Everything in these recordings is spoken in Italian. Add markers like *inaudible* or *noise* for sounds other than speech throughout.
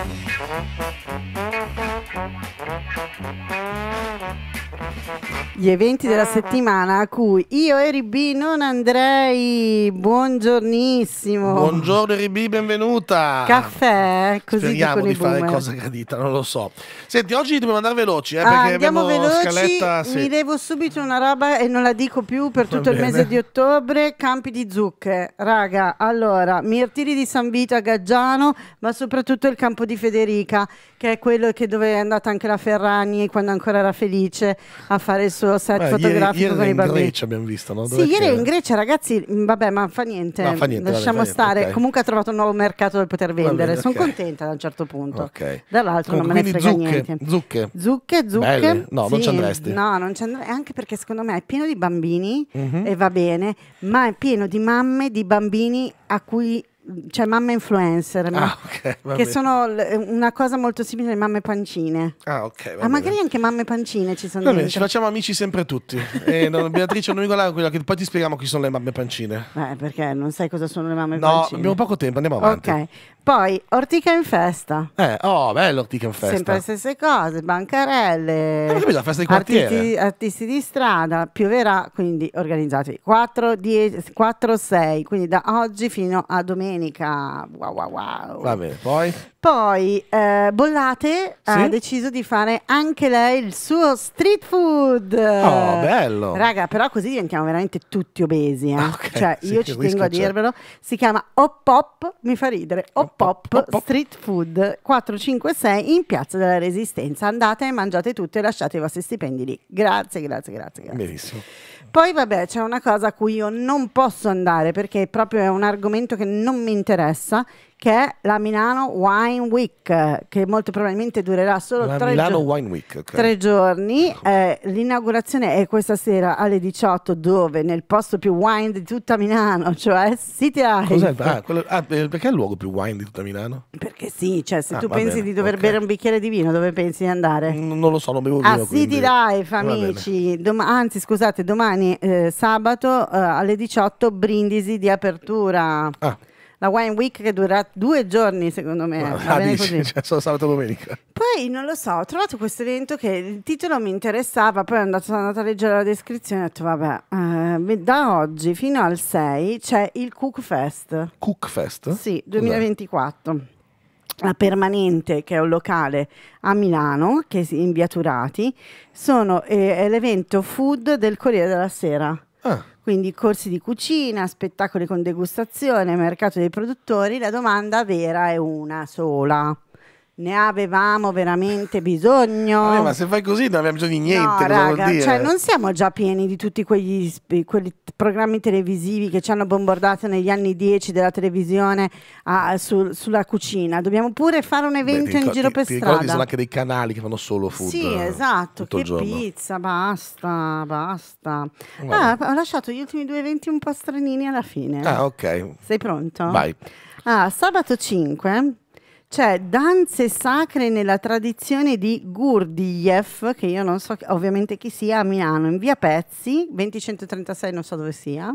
Thank you. Gli eventi della settimana a cui io e Ribi non andrei. Buongiornissimo. Buongiorno Ribi, benvenuta. Caffè, così Speriamo di fare boomer. cosa gradita, non lo so. Senti, oggi dobbiamo andare veloci, eh, ah, andiamo veloci. Scaletta, sì. Mi devo subito una roba e non la dico più per tutto il mese di ottobre. Campi di zucche, raga. Allora, Mirtili di San Vito a Gaggiano, ma soprattutto il campo di Federica, che è quello che dove è andata anche la Ferragni quando ancora era felice a fare il suo set Beh, fotografico ieri, ieri con i bambini. Ieri in Grecia abbiamo visto, no? Dove sì, ieri in Grecia, ragazzi, mm, vabbè, ma fa niente, no, fa niente lasciamo vabbè, stare. okay. Comunque ha trovato un nuovo mercato da poter vendere. Bene, Sono okay. contenta da un certo punto. Okay. Dall'altro Comunque, non me ne frega zucche, niente. Zucche. Zucche, zucche. Belle. No, sì, non ci andresti. No, non ci andrei, anche perché secondo me è pieno di bambini mm-hmm. e va bene, ma è pieno di mamme, di bambini a cui cioè mamme influencer, ah, okay, che sono una cosa molto simile alle mamme pancine. Ah, ok. Ma ah, magari anche mamme pancine ci sono. Va bene, ci facciamo amici sempre tutti. eh, no, *laughs* Beatrice, non mi è quella che poi ti spieghiamo chi sono le mamme pancine. Eh, perché non sai cosa sono le mamme no, pancine. No, abbiamo poco tempo, andiamo avanti. Ok, poi ortica in festa. Eh, oh, bello ortica in festa. Sempre le stesse cose, bancarelle. Eh, capito, la festa di quartiere. Artisti, artisti di strada, pioverà, quindi organizzatevi. 4, 10, 4, 6, quindi da oggi fino a domenica. Wow, wow, wow. Va bene, poi? Poi eh, Bollate sì? ha deciso di fare anche lei il suo street food. Oh, bello! Raga, però così diventiamo veramente tutti obesi. Eh? Ah, okay. Cioè, sì, io ci tengo a certo. dirvelo. Si chiama Hop Pop, mi fa ridere. Hop pop street food 456 in Piazza della Resistenza. Andate e mangiate tutto e lasciate i vostri stipendi lì. Grazie, grazie, grazie. grazie. Benissimo. Poi vabbè, c'è una cosa a cui io non posso andare perché proprio è un argomento che non mi interessa, che è la Milano Wine Week, che molto probabilmente durerà solo tre, gio Week, okay. tre, giorni. Eh, l'inaugurazione è questa sera alle 18, dove nel posto più wine di tutta Milano, cioè City Life. Cos'è? Ah, quello, ah, perché è il luogo più wine di tutta Milano? Perché sì, cioè se ah, tu pensi bene, di dover okay. bere un bicchiere di vino, dove pensi di andare? non lo so, non bevo ah, vino. A ah, City Life, amici, dom- anzi scusate, domani eh, sabato eh, alle 18 brindisi di apertura. Ah la Wine Week che durerà due giorni, secondo me. Ah, Va bene dici, così. Cioè, sono sabato e domenica poi non lo so, ho trovato questo evento che il titolo mi interessava, poi sono andata a leggere la descrizione e ho detto vabbè, eh, da oggi fino al 6 c'è il Cookfest. Cookfest? Sì, 2024. Cos'è? La Permanente, che è un locale a Milano, che è in via Turati, sono, eh, è l'evento food del Corriere della Sera. Ah. Quindi corsi di cucina, spettacoli con degustazione, mercato dei produttori. La domanda vera è una sola ne avevamo veramente bisogno. Vabbè, ma se fai così non abbiamo bisogno di niente. No, raga, cioè, non siamo già pieni di tutti quegli, quegli programmi televisivi che ci hanno bombardato negli anni 10 della televisione a, su, sulla cucina. Dobbiamo pure fare un evento Beh, in giro per ti strada. Ricordi, sono anche dei canali che fanno solo food. Sì, esatto. Che pizza, basta, basta. Ah, ho lasciato gli ultimi due eventi un po' stranini alla fine. Ah, ok. Sei pronto? Vai. Ah, sabato 5 c'è danze sacre nella tradizione di Gurdjieff, che io non so ovviamente chi sia, a Milano, in via Pezzi, 2136, non so dove sia.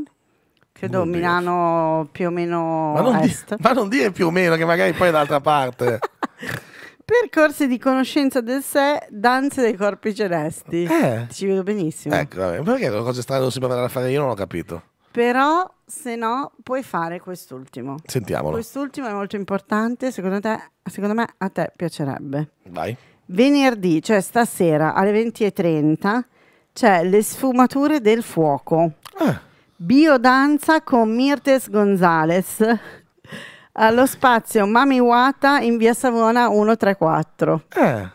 Credo Gurdjieff. Milano più o meno ma non est. Di, ma non dire più o meno, che magari poi è d'altra parte. *laughs* Percorsi di conoscenza del sé, danze dei corpi celesti. Eh. Ci vedo benissimo. Ecco, vabbè, perché le cose strane non si andare a fare io non ho capito. Però se no puoi fare quest'ultimo. Sentiamolo. Quest'ultimo è molto importante, secondo, te, secondo me a te piacerebbe. Vai. Venerdì, cioè stasera alle 20.30, c'è le sfumature del fuoco. Ah. Biodanza con Mirtes Gonzales allo spazio Mami Wata in via Savona 134. Eh.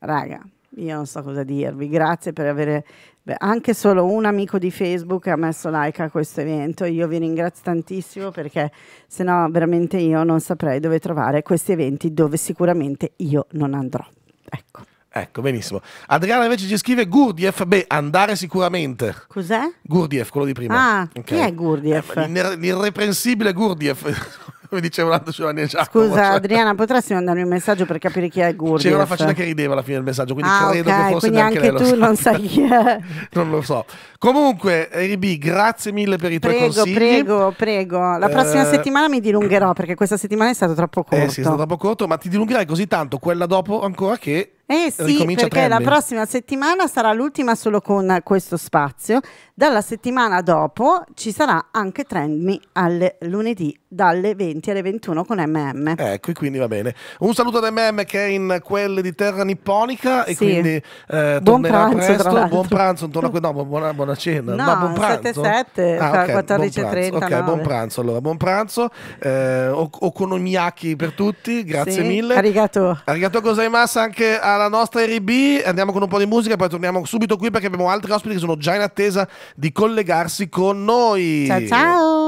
Raga, io non so cosa dirvi, grazie per avere beh, anche solo un amico di Facebook che ha messo like a questo evento, io vi ringrazio tantissimo perché se no veramente io non saprei dove trovare questi eventi dove sicuramente io non andrò. Ecco. Ecco, benissimo. Adriana invece ci scrive Gurdjieff, beh, andare sicuramente. Cos'è? Gurdjieff, quello di prima. Ah, okay. chi è Gurdjieff? Eh, l'irreprensibile Gurdjieff come diceva l'altro altro Giovanni Giacomo. Scusa, cioè... Adriana, potresti mandarmi un messaggio per capire chi è Gurdjieff? C'era una faccina che rideva alla fine del messaggio, quindi ah, credo okay, che fosse quindi anche, anche tu non sai chi è. *laughs* non lo so. Comunque, RB, grazie mille per i prego, tuoi consigli. Prego, prego, La prossima eh... settimana mi dilungherò perché questa settimana è stato troppo corto. Eh sì, è stato troppo corto, ma ti dilungherai così tanto quella dopo ancora che eh sì, perché la prossima settimana sarà l'ultima solo con questo spazio. Dalla settimana dopo ci sarà anche Trend Me al lunedì dalle 20 alle 21 con MM. Ecco, quindi va bene. Un saluto ad MM che è in quelle di terra nipponica e sì. quindi eh, buon pranzo, presto. Buon pranzo, torna qui, no, buona, buona cena. No, Ma buon pranzo. 7 ah, okay, 14.30. Ok, buon pranzo allora, buon pranzo. Eh, okonomiyaki per tutti, grazie sì. mille. Arigato. Arigato gozaimasu anche a la nostra RB, andiamo con un po' di musica e poi torniamo subito qui perché abbiamo altri ospiti che sono già in attesa di collegarsi con noi. Ciao ciao!